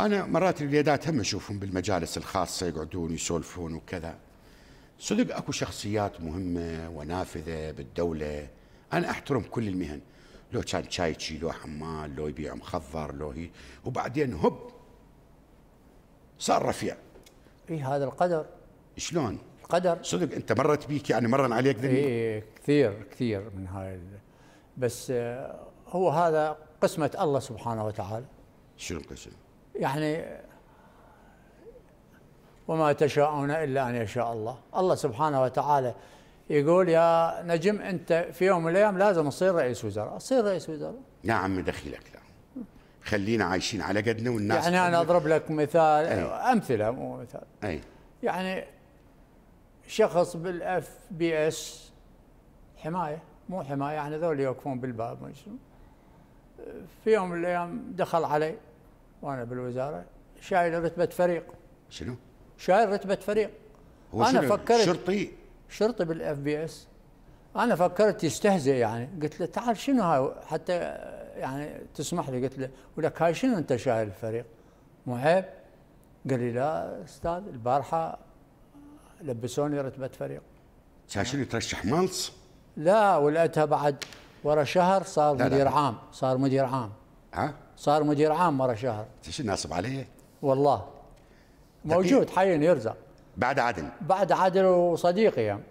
أنا مرات اليدات هم أشوفهم بالمجالس الخاصة يقعدون يسولفون وكذا صدق أكو شخصيات مهمة ونافذة بالدولة أنا أحترم كل المهن لو كان شاي لو حمال لو يبيع مخضر لو هي وبعدين هب صار رفيع اي هذا القدر شلون؟ القدر صدق انت مرت بيك يعني مرن عليك ذنب اي كثير كثير من هاي بس آه، هو هذا قسمه الله سبحانه وتعالى شنو القسم؟ يعني وما تشاءون إلا أن يشاء الله الله سبحانه وتعالى يقول يا نجم أنت في يوم من الأيام لازم تصير رئيس وزراء تصير رئيس وزراء نعم دخيلك لا خلينا عايشين على قدنا والناس يعني أنا أضرب لك مثال أي. أمثلة مو مثال أي. يعني شخص بالاف بي اس حمايه مو حمايه يعني ذول يوقفون بالباب في يوم من الايام دخل علي وانا بالوزاره شايل رتبه فريق شنو؟ شايل رتبه فريق هو انا فكرت شرطي شرطي بالاف بي اس انا فكرت يستهزئ يعني قلت له تعال شنو هاي حتى يعني تسمح لي قلت له ولك هاي شنو انت شايل الفريق مو عيب قال لي لا استاذ البارحه لبسوني رتبه فريق شنو ترشح مالص؟ لا ولقيتها بعد ورا شهر صار لا مدير لا. عام صار مدير عام ها صار مدير عام مره شهر ايش ناصب عليه والله موجود حاليا يرزق بعد عدل بعد عدل وصديقي يعني.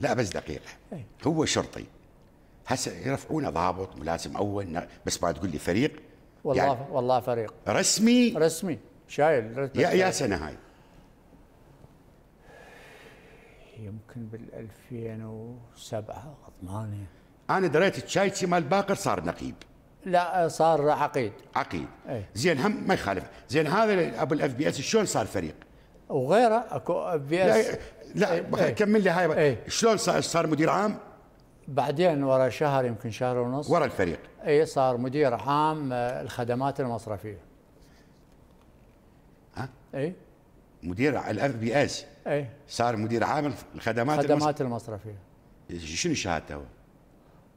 لا بس دقيقه إيه. هو شرطي هسه يرفعونه ضابط ملازم اول بس بعد تقول لي فريق والله يعني والله فريق رسمي رسمي شايل يا يا سنه هاي يمكن بال 2007 8 انا دريت الشايتسي مال باقر صار نقيب لا صار عقيد عقيد أي. زين هم ما يخالف زين هذا ابو الاف بي اس شلون صار فريق وغيره اكو اف بي اس لا, لا كمل لي هاي شلون صار صار مدير عام بعدين ورا شهر يمكن شهر ونص ورا الفريق اي صار مدير عام آه، الخدمات المصرفيه ها اي مدير الاف بي اس اي صار مدير عام الخدمات الخدمات المصرفيه, شنو شهادته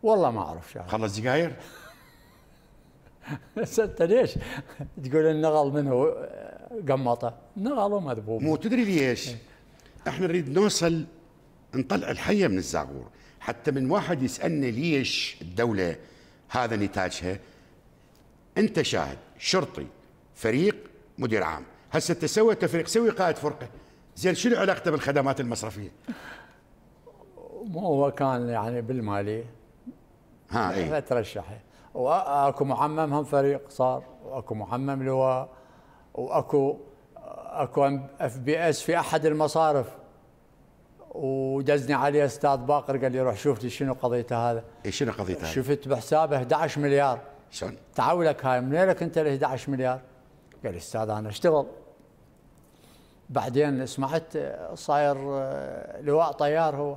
والله ما اعرف شهادته خلص دقاير انت ليش تقول النغل منه آه، قمطه؟ نغل ومذبوب مو تدري ليش؟ احنا نريد نوصل نطلع الحيه من الزاغور حتى من واحد يسالنا ليش الدوله هذا نتاجها انت شاهد شرطي فريق مدير عام هسه انت سويت تفريق سوي قائد فرقه زين شنو علاقته بالخدمات المصرفيه؟ مو هو كان يعني بالمالي ها اي ترشحه واكو محمم هم فريق صار واكو محمم لواء واكو اكو اف بي اس في احد المصارف ودزني عليه استاذ باقر قال لي روح شوف لي شنو قضيته هذا اي شنو قضيته شفت بحسابه 11 مليار شلون تعولك هاي من لك انت ال 11 مليار قال لي استاذ انا اشتغل بعدين سمعت صاير آه، لواء طيار هو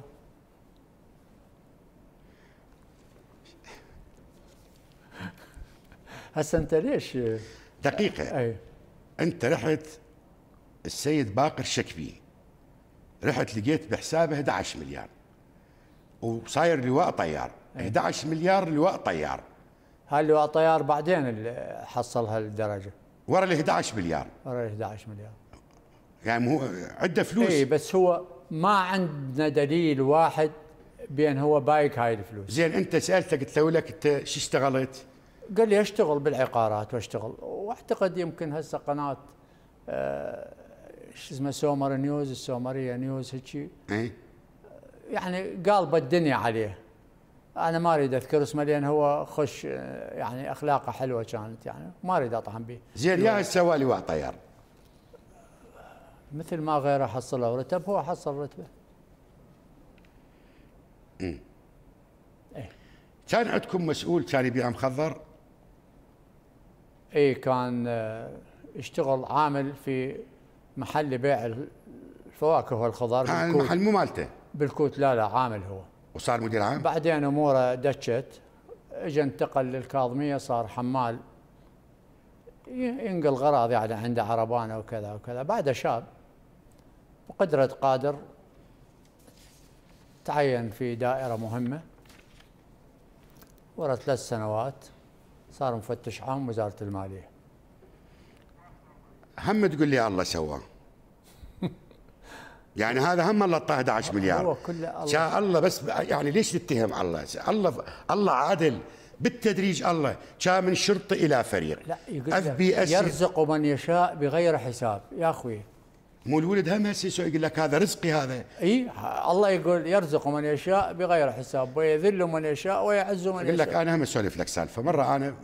هسا انت ليش دقيقه أي. انت رحت السيد باقر شكبي رحت لقيت بحسابه 11 مليار وصاير لواء طيار أي. 11 مليار لواء طيار هاي لواء طيار بعدين اللي حصل هالدرجه ورا ال 11 مليار ورا ال 11 مليار يعني هو عنده فلوس اي بس هو ما عندنا دليل واحد بان هو بايك هاي الفلوس زين انت سالته قلت له لك انت شو اشتغلت؟ قال لي اشتغل بالعقارات واشتغل واعتقد يمكن هسه قناه آه، شو اسمه سومر نيوز السومريه نيوز هيك يعني قالب الدنيا عليه انا ما اريد اذكر اسمه لان هو خش آه، يعني اخلاقه حلوه كانت يعني ما اريد اطعن به زين يا سوالي طيار مثل ما غيره له رتب هو حصل رتبه امم إيه؟ كان عندكم مسؤول كان يبيع مخضر اي كان آه، اشتغل عامل في محل بيع الفواكه والخضار آه، بالكوت المحل مو مالته بالكوت لا لا عامل هو وصار مدير عام بعدين اموره دشت اجى انتقل للكاظميه صار حمال ينقل غراض يعني عنده عربانه وكذا وكذا بعده شاب بقدره قادر تعين في دائره مهمه ورا ثلاث سنوات صار مفتش عام وزاره الماليه هم تقول لي الله سواه يعني هذا هم الله اعطاه 11 مليار هو كله الله شاء الله بس يعني ليش تتهم الله الله الله عادل بالتدريج الله كان من شرطه الى فريق لا يقول يرزق من يشاء بغير حساب يا اخوي مو الولد هم هسه يقول لك هذا رزقي هذا اي الله يقول يرزق من يشاء بغير حساب ويذل من يشاء ويعز من يشاء يقول لك انا هم اسولف لك سالفه مره انا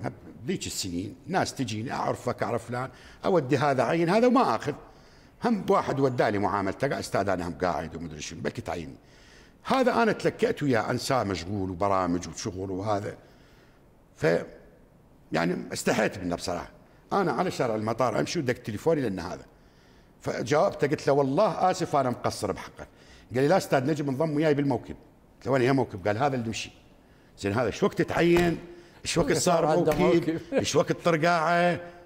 ذيك السنين ناس تجيني اعرفك اعرف فلان اودي هذا عين هذا وما اخذ هم واحد ودالي معاملته استاذ انا هم قاعد ومدري شنو بلكي تعيني هذا انا تلكأت وياه انساه مشغول وبرامج وشغل وهذا ف يعني استحيت منه بصراحه انا على شارع المطار امشي ودق تليفوني لان هذا فجاوبته قلت له والله اسف انا مقصر بحقك قال لي لا استاذ نجم انضم وياي بالموكب قلت له وين يا موكب قال هذا اللي مشي زين هذا شو وقت تعين ايش وقت صار موكب ايش وقت طرقاعه